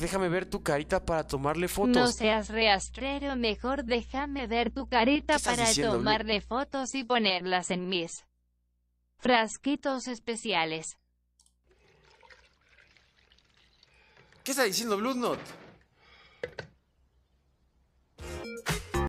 déjame ver tu carita para tomarle fotos. No seas reastrero, mejor déjame ver tu carita para tomarle fotos y ponerlas en mis frasquitos especiales. ¿Qué está diciendo Blue Note?